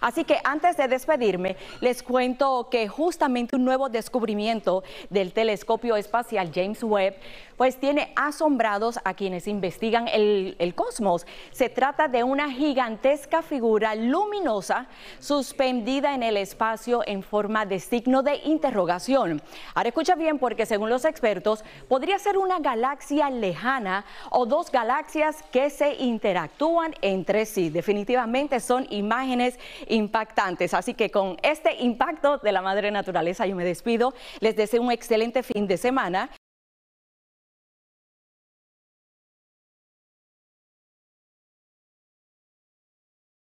Así que antes de despedirme, les cuento que justamente un nuevo descubrimiento del telescopio espacial James Webb pues tiene asombrados a quienes investigan el, cosmos. Se trata de una gigantesca figura luminosa suspendida en el espacio en forma de signo de interrogación. Ahora escucha bien porque según los expertos podría ser una galaxia lejana o dos galaxias que se interactúan entre sí. Definitivamente son imágenes impactantes. Así que con este impacto de la madre naturaleza yo me despido. Les deseo un excelente fin de semana